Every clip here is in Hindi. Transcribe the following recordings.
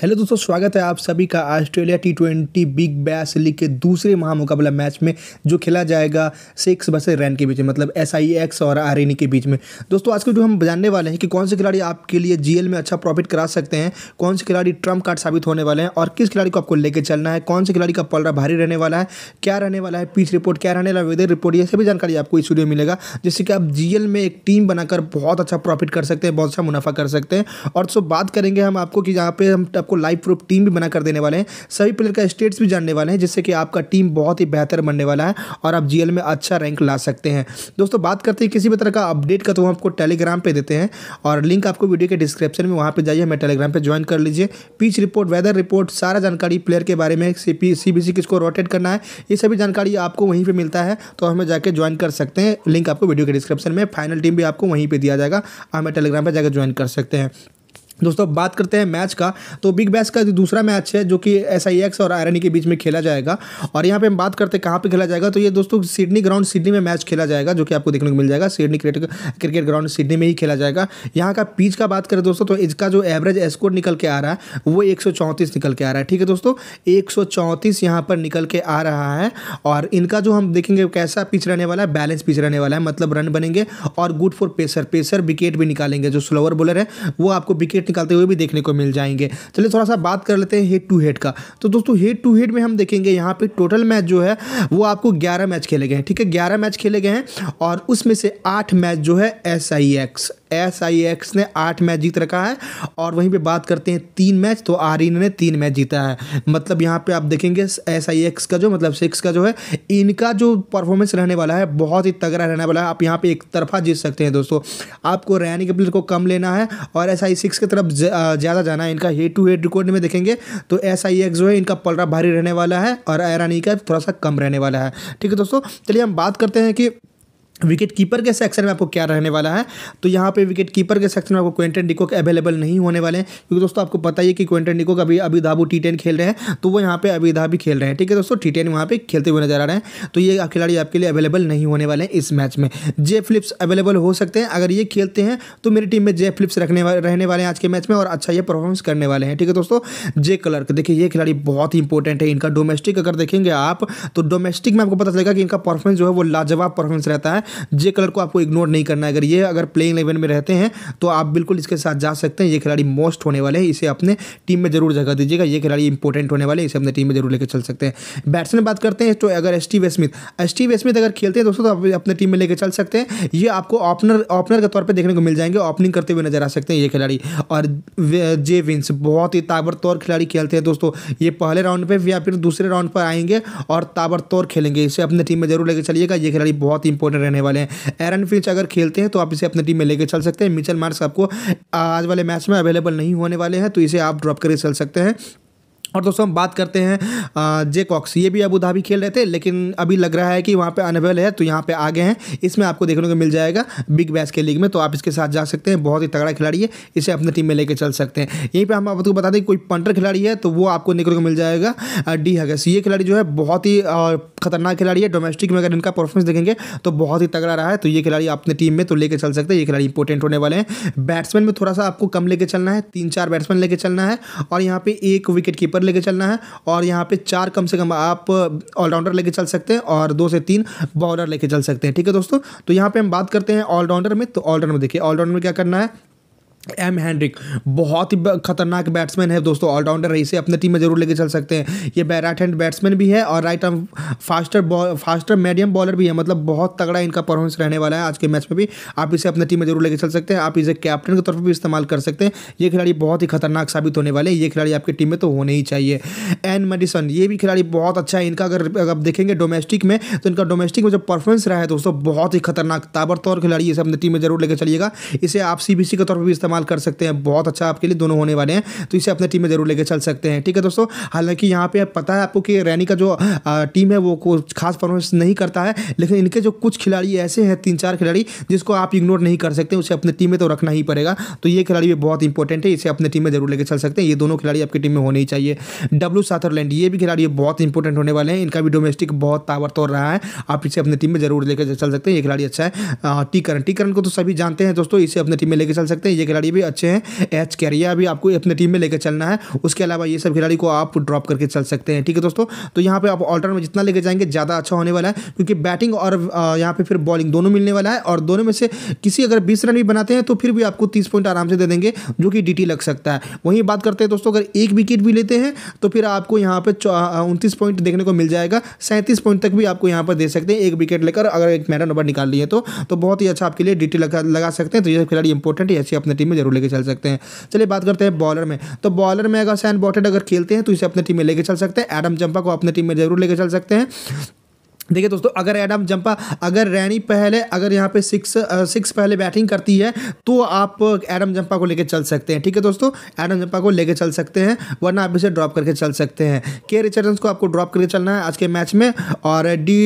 हेलो दोस्तों स्वागत है आप सभी का Australia T twenty Big Bash League के दूसरे महामुकाबला मैच में जो खेला जाएगा सिक्स बसे रैन के बीच में मतलब एस आई एक्स और आर e के बीच में दोस्तों आज के जो हम जानने वाले हैं कि कौन से खिलाड़ी आपके लिए जीएल में अच्छा प्रॉफिट करा सकते हैं कौन से खिलाड़ी ट्रम्प कार्ड साबित होने वाले हैं और किस खिलाड़ी को आपको लेकर चलना है कौन से खिलाड़ी का पलरा भारी रहने वाला है क्या रहने वाला है पिच रिपोर्ट क्या रहने वाला है वेदर रिपोर्ट ये सभी जानकारी आपको इस वीडियो मिलेगा जिससे कि आप जी में एक टीम बनाकर बहुत अच्छा प्रॉफिट कर सकते हैं बहुत अच्छा मुनाफा कर सकते हैं और सो बात करेंगे हम आपको कि यहाँ पर हम आपको लाइव प्रूफ टीम भी बनाकर देने वाले हैं सभी प्लेयर का स्टेट्स भी जानने वाले हैं जिससे कि आपका टीम बहुत ही बेहतर बनने वाला है और आप जी में अच्छा रैंक ला सकते हैं दोस्तों बात करते हैं किसी भी तरह का अपडेट का तो हम आपको टेलीग्राम पर देते हैं और लिंक आपको वीडियो के डिस्क्रिप्शन में वहाँ पर जाइए हमें टेलीग्राम पर ज्वाइन कर लीजिए पिच रिपोर्ट वेदर रिपोर्ट सारा जानकारी प्लेयर के बारे में सी पी किसको रोटेट करना है ये सभी जानकारी आपको वहीं पर मिलता है तो हमें जाकर ज्वाइन कर सकते हैं लिंक आपको वीडियो के डिस्क्रिप्शन में फाइनल टीम भी आपको वहीं पर दिया जाएगा हमें टेलीग्राम पर जाकर ज्वाइन कर सकते हैं दोस्तों अब बात करते हैं मैच का तो बिग बैश का दूसरा मैच है जो कि एस आई एक्स और आयरनी के बीच में खेला जाएगा और यहाँ पे हम बात करते हैं कहाँ पे खेला जाएगा तो ये दोस्तों सिडनी ग्राउंड सिडनी में मैच खेला जाएगा जो कि आपको देखने को मिल जाएगा Sydney cricket cricket ground Sydney में ही खेला जाएगा यहाँ का पीच का बात करें दोस्तों तो इसका जो एवरेज स्कोर निकल के आ रहा है वो एक निकल के आ रहा है ठीक है दोस्तों एक यहाँ पर निकल के आ रहा है और इनका जो हम देखेंगे कैसा पिच रहने वाला है बैलेंस पिच रहने वाला है मतलब रन बनेंगे और good for pacer pacer wicket भी निकालेंगे जो स्लोअर बॉलर है वो आपको विकेट प्रोजेक्ट निकालते हुए भी देखने को मिल जाएंगे चलिए थोड़ा सा बात कर लेते हैं हेड टू हेड का तो दोस्तों हेड टू हेड में हम देखेंगे यहाँ पे टोटल मैच जो है वो आपको ग्यारह मैच खेले गए हैं ठीक है ग्यारह मैच खेले गए हैं और उसमें से आठ मैच जो है S I X S I X ने आठ मैच जीत रखा है और वहीं पे बात करते हैं तीन मैच तो इन ने तीन मैच जीता है मतलब यहाँ पे आप देखेंगे एस आई एक्स का जो मतलब सिक्स का जो है इनका जो परफॉर्मेंस रहने वाला है बहुत ही तगड़ा रहने वाला है आप यहाँ पे एक तरफा जीत सकते हैं दोस्तों आपको रैनी के प्लेयर को कम लेना है और एस आई सिक्स की तरफ ज़्यादा जाना है इनका हेड टू हेड रिकॉर्ड में देखेंगे तो एस आई एक्स जो है इनका पलड़ा भारी रहने वाला है और एरानी का थोड़ा सा कम रहने वाला है ठीक है दोस्तों चलिए हम बात करते हैं कि विकेट कीपर के सेक्शन में आपको क्या रहने वाला है तो यहाँ पे विकेट कीपर के सेक्शन में आपको क्वेंटन डिकोक अवेलेबल नहीं होने वाले हैं क्योंकि दोस्तों आपको पता ही है कि क्वेंटन डिकोक अभी अभी धाबू टी टेन खेल रहे हैं तो वो यहाँ पे अभी धाबी खेल रहे हैं ठीक है दोस्तों टी टेन वहाँ पर खेलते हुए नजर आ रहे हैं तो ये खिलाड़ी आपके लिए अवेलेबल नहीं होने वाले हैं इस मैच में जे फ्लिप्स अवेलेबल हो सकते हैं अगर ये खेलते हैं तो मेरी टीम में जे फ्लिप्स रखने वाले रहने वाले हैं आज के मैच में और अच्छा ये परफॉर्मेंस करने वाले हैं ठीक है दोस्तों जे क्लर्क देखिए ये खिलाड़ी बहुत ही इंपॉर्टेंट है इनका डोमेस्टिक अगर देखेंगे आप तो डोमेस्टिक में आपको पता चलेगा कि इनका परफॉर्मेंस जो है वो लाजवाब परफॉर्मेंस रहता है जे कलर को आपको इग्नोर नहीं करना है अगर ये अगर प्लेइंग इलेवन में रहते हैं तो आप बिल्कुल इसके साथ जा सकते हैं ये खिलाड़ी मोस्ट होने वाले हैं इसे अपने टीम में जरूर जगह दीजिएगा ये खिलाड़ी इंपॉर्टेंट होने वाले इसे अपने टीम में जरूर लेकर चल सकते हैं बैट्समैन बात करते हैं तो अगर Steve Smith Steve Smith अगर खेलते हैं दोस्तों तो आप अपने टीम में लेकर चल सकते हैं ये आपको ओपनर ओपनर के तौर पर देखने को मिल जाएंगे ओपनिंग करते हुए नजर आ सकते हैं ये खिलाड़ी और जे विंस बहुत ही ताबड़तौर खिलाड़ी खेलते हैं दोस्तों ये पहले राउंड पर या फिर दूसरे राउंड पर आएंगे और ताबड़तौर खेलेंगे इसे अपने टीम में जरूर लेकर चलिएगा ये खिलाड़ी बहुत इंपॉर्टेंट रहने रहने वाले हैं एरन फिंच अगर खेलते हैं तो आप इसे अपनी टीम में लेकर चल सकते हैं मिचल मार्क्स आपको आज वाले मैच में अवेलेबल नहीं होने वाले हैं तो इसे आप ड्रॉप करके चल सकते हैं और दोस्तों हम बात करते हैं जे कॉक्स ये भी अबू धाबी खेल रहे थे लेकिन अभी लग रहा है कि वहाँ पे अनवेल है तो यहाँ पे आगे हैं इसमें आपको देखने को मिल जाएगा बिग बैस के लीग में तो आप इसके साथ जा सकते हैं बहुत ही तगड़ा खिलाड़ी है इसे अपने टीम में लेके चल सकते हैं यहीं पर हम आपको तो बता दें कोई पंटर खिलाड़ी है तो वो आपको देखने को मिल जाएगा डी हगस ये खिलाड़ी जो है बहुत ही खतरनाक खिलाड़ी है डोमेस्टिक में अगर इनका परफॉर्मेंस देखेंगे तो बहुत ही तगड़ा रहा है तो ये खिलाड़ी अपने टीम में तो लेकर चल सकते हैं ये खिलाड़ी इंपॉर्टेंट होने वाले हैं बैट्समैन में थोड़ा सा आपको कम लेके चलना है तीन चार बैट्समैन लेके चलना है और यहाँ पे एक विकेट कीपर लेके चलना है और यहाँ पे चार कम से कम आप ऑलराउंडर लेके चल सकते हैं और दो से तीन बॉलर लेके चल सकते हैं ठीक है दोस्तों तो यहाँ पे हम बात करते हैं ऑलराउंडर में तो ऑलराउंडर में देखिए ऑलराउंडर में क्या करना है एम हैंड्रिक बहुत ही खतरनाक बैट्समैन है दोस्तों ऑलराउंडर है इसे अपने टीम में जरूर लेके चल सकते हैं ये राइट हैंड बैट्समैन भी है और right arm faster faster medium bowler भी है मतलब बहुत तगड़ा इनका परफॉर्मेंस रहने वाला है आज के मैच में भी आप इसे अपने टीम में जरूर लेके चल सकते हैं आप इसे कैप्टन के तौर पर भी इस्तेमाल कर सकते हैं ये खिलाड़ी बहुत ही खतरनाक साबित होने वाले हैं ये खिलाड़ी आपकी टीम में तो होने ही चाहिए एन मेडिसन ये भी खिलाड़ी बहुत अच्छा है इनका अगर अगर आप देखेंगे डोमेस्टिक में तो इनका डोमेस्टिक में जो परफॉर्मेंस रहा है दोस्तों बहुत ही खतरनाक ताबड़तौर खिलाड़ी इसे अपने टीम में जरूर लेकर चलिएगा इसे आप सी के तौर पर भी इस्तेमाल इस्तेमाल कर सकते हैं बहुत अच्छा आपके लिए दोनों होने वाले हैं तो इसे अपने टीम में जरूर लेकर चल सकते हैं ठीक है दोस्तों हालांकि यहाँ पे पता है आपको कि रैनी का जो टीम है वो कुछ खास परफॉर्मेंस नहीं करता है लेकिन इनके जो कुछ खिलाड़ी ऐसे हैं तीन चार खिलाड़ी जिसको आप इग्नोर नहीं कर सकते उसे अपने टीम में तो रखना ही पड़ेगा तो ये खिलाड़ी भी बहुत इंपॉर्टेंट है इसे अपने टीम में जरूर लेकर चल सकते हैं ये दोनों खिलाड़ी आपकी टीम में होने ही चाहिए डब्ल्यू साथरलैंड ये भी खिलाड़ी बहुत इंपॉर्टेंट होने वाले हैं इनका भी डोमेस्टिक बहुत ताबड़तोड़ रहा है आप इसे अपने टीम में जरूर लेकर चल सकते हैं ये खिलाड़ी अच्छा है टीकरण टीकरण को तो सभी जानते हैं दोस्तों इसे अपने टीम में लेकर चल सकते हैं ये खिलाड़ी भी अच्छे हैं एच कैरिया भी आपको अपने टीम में लेकर चलना है उसके अलावा ये सब खिलाड़ी को आप ड्रॉप करके चल सकते हैं ठीक है दोस्तों तो यहाँ पर आप ऑलराउंड में जितना लेकर जाएंगे ज़्यादा अच्छा होने वाला है क्योंकि बैटिंग और यहाँ पर फिर बॉलिंग दोनों मिलने वाला है और दोनों में से किसी अगर बीस रन भी बनाते हैं तो फिर भी आपको तीस पॉइंट आराम से दे देंगे जो कि डी लग सकता है वहीं बात करते हैं दोस्तों अगर एक विकेट भी लेते हैं तो फिर आपको यहाँ पर उनतीस पॉइंट देखने को मिल जाएगा सैंतीस पॉइंट तक भी आपको यहाँ पर दे सकते हैं एक विकेट लेकर अगर एक मैडन ओवर निकाल लिए तो, तो बहुत ही अच्छा आपके लिए डी लगा, लगा सकते हैं तो ये खिलाड़ी इंपॉर्टेंट है ऐसे अपने टीम टीम में जरूर लेके चल सकते हैं चलिए बात करते हैं बॉलर में तो बॉलर में अगर सैन बॉटेड अगर खेलते हैं तो इसे अपनी टीम में लेके चल सकते हैं एडम चंपा को अपनी टीम में जरूर लेके चल सकते हैं देखिए दोस्तों अगर एडम जंपा अगर रैनी पहले अगर यहाँ पे सिक्स सिक्स पहले बैटिंग करती है तो आप एडम जंपा को लेके चल सकते हैं ठीक है दोस्तों एडम जंपा को लेके चल सकते हैं वरना आप इसे ड्रॉप करके चल सकते हैं के रिचर्डन्स को आपको ड्रॉप करके चलना है आज के मैच में और डी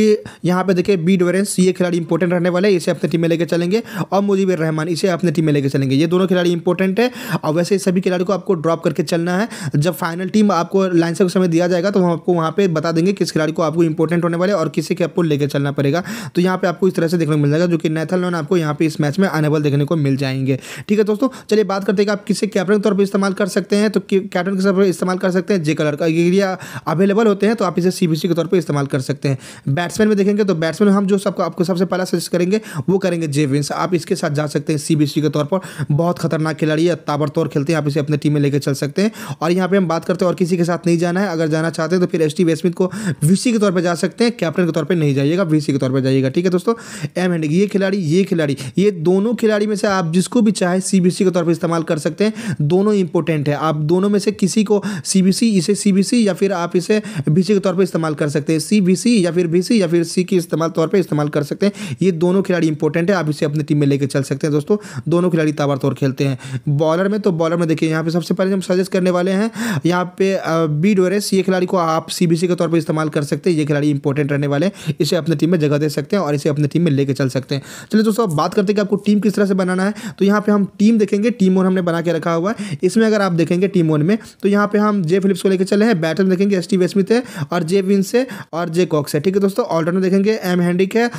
यहाँ पे देखिए बी डोरेंस ये खिलाड़ी इंपॉर्टेंट रहने वाले इसे अपने टीम में लेके चलेंगे और मुजीबिर रहमान इसे अपने टीम में लेके चलेंगे ये दोनों खिलाड़ी इंपॉर्टेंट है और वैसे सभी खिलाड़ी को आपको ड्रॉप करके चलना है जब फाइनल टीम आपको लाइन से समय दिया जाएगा तो हम आपको वहाँ पर बता देंगे किस खिलाड़ी को आपको इंपॉर्टेंट होने वाले और किस किसी कि आपको लेकर चलना पड़ेगा तो यहाँ पे आपको इस तरह से देखने को मिल जाएगा जो कि नैथलॉन आपको यहाँ पे इस मैच में अनेबल देखने को मिल जाएंगे ठीक है दोस्तों चलिए बात करते हैं कि आप किसे कैप्टन के तौर पर इस्तेमाल कर सकते हैं तो कैप्टन के तौर पर इस्तेमाल कर सकते हैं जे कलर का एरिया अवेलेबल होते हैं तो आप इसे सी के तौर पर इस्तेमाल कर सकते हैं बैट्समैन में देखेंगे तो बैट्समैन हम जो सबको आपको सबसे पहला सजेस्ट करेंगे वो करेंगे जे विंस आप इसके साथ जा सकते हैं सी के तौर पर बहुत खतरनाक खिलाड़ी है ताबड़तोड़ खेलते हैं आप इसे अपने टीम में लेकर चल सकते हैं और यहाँ पर हम बात करते हैं और किसी के साथ नहीं जाना है अगर जाना चाहते हैं तो फिर एस टी को वी के तौर पर जा सकते हैं कैप्टन के तौर तौर पर नहीं जाइएगा वी के तौर पर जाइएगा ठीक है दोस्तों एम एंड ये खिलाड़ी ये खिलाड़ी ये दोनों खिलाड़ी में से आप जिसको भी चाहे सी के तौर पर इस्तेमाल कर सकते हैं दोनों इंपॉर्टेंट है आप दोनों में से किसी को सी इसे सी या फिर आप इसे बी के तौर पर इस्तेमाल कर सकते हैं सी या फिर बी या फिर सी के इस्तेमाल तौर पर इस्तेमाल कर सकते हैं ये दोनों खिलाड़ी इंपॉर्टेंट है आप इसे अपनी टीम में लेकर चल सकते हैं दोस्तों दोनों खिलाड़ी ताबार तौर खेलते हैं बॉलर में तो बॉलर में देखिए यहाँ पे सबसे पहले हम सजेस्ट करने वाले हैं यहाँ पे बी डोरेस ये खिलाड़ी को आप सी के तौर पर इस्तेमाल कर सकते हैं ये खिलाड़ी इंपॉर्टेंट रहने वाले इसे अपने टीम में जगह दे सकते हैं और इसे अपने टीम में लेके चल सकते हैं चलिए दोस्तों अब बात करते हैं कि आपको टीम किस तरह से बनाना है तो यहाँ पे हम टीम देखेंगे टीम ओन हमने बना के रखा हुआ है इसमें अगर आप देखेंगे टीम ओन में तो यहाँ पे हम जे फिलिप्स को लेकर चले हैं बैटर देखेंगे एस टी वेस्मिथ है और जे विंस है और जे कॉक्स है ठीक है दोस्तों ऑल्टरनेट देखेंगे एम हैंडिक है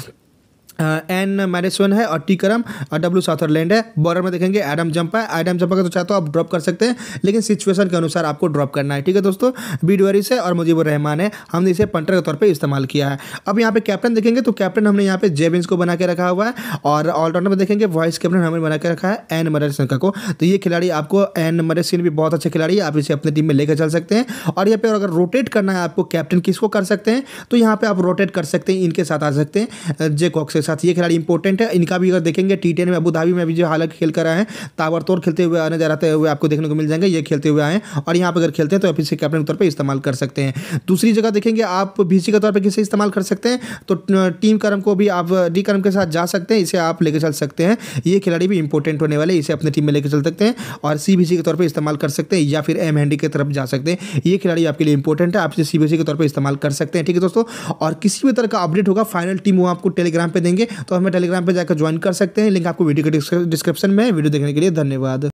एन मैरिसवन है और टी करम और डब्ल्यू साथरलैंड है बॉर्डर में देखेंगे एडम जंपा है एडम जंपा का तो चाहते हो आप ड्रॉप कर सकते हैं लेकिन सिचुएशन के अनुसार आपको ड्रॉप करना है ठीक है दोस्तों बी डरिस है और मुजीबुर रहमान है हमने इसे पंटर के तौर पर इस्तेमाल किया है अब यहाँ पे कैप्टन देखेंगे तो कैप्टन हमने यहाँ पे जेबिन्स को बना के रखा हुआ है और ऑलराउंडर में देखेंगे वाइस कैप्टन हमने बना के रखा है एन का को तो ये खिलाड़ी आपको एन मरसिन भी बहुत अच्छे खिलाड़ी है आप इसे अपनी टीम में लेकर चल सकते हैं और यहाँ पर अगर रोटेट करना है आपको कैप्टन किसको कर सकते हैं तो यहाँ पर आप रोटेट कर सकते हैं इनके साथ आ सकते हैं जेकॉक्स साथ ये खिलाड़ी इंपॉर्टेंट है इनका भी अगर देखेंगे टी टेन में अबूधाबी में अभी जो हालांकि खेल कर रहे हैं ताबड़तोड़ खेलते हुए नजर आते हुए आपको देखने को मिल जाएंगे ये खेलते हुए आए और यहाँ पर अगर खेलते हैं तो आप इसे कैप्टन के तौर पर इस्तेमाल कर सकते हैं दूसरी जगह देखेंगे आप बीसी के तौर पर किसे इस्तेमाल कर सकते हैं तो टीम कर्म को भी आप डी कर्म के साथ जा सकते हैं इसे आप लेकर चल सकते हैं ये खिलाड़ी भी इंपॉर्टेंट होने वाले इसे अपने टीम में लेकर चल सकते हैं और सी के तौर पर इस्तेमाल कर सकते हैं या फिर एम हैंडी की तरफ जा सकते हैं ये खिलाड़ी आपके लिए इंपॉर्टेंट है आप इसे सी के तौर पर इस्तेमाल कर सकते हैं ठीक है दोस्तों और किसी भी तरह का अपडेट होगा फाइनल टीम वो आपको टेलीग्राम पर देंगे देंगे तो हमें टेलीग्राम पर जाकर ज्वाइन कर सकते हैं लिंक आपको वीडियो के डिस्क्रिप्शन में वीडियो देखने के लिए धन्यवाद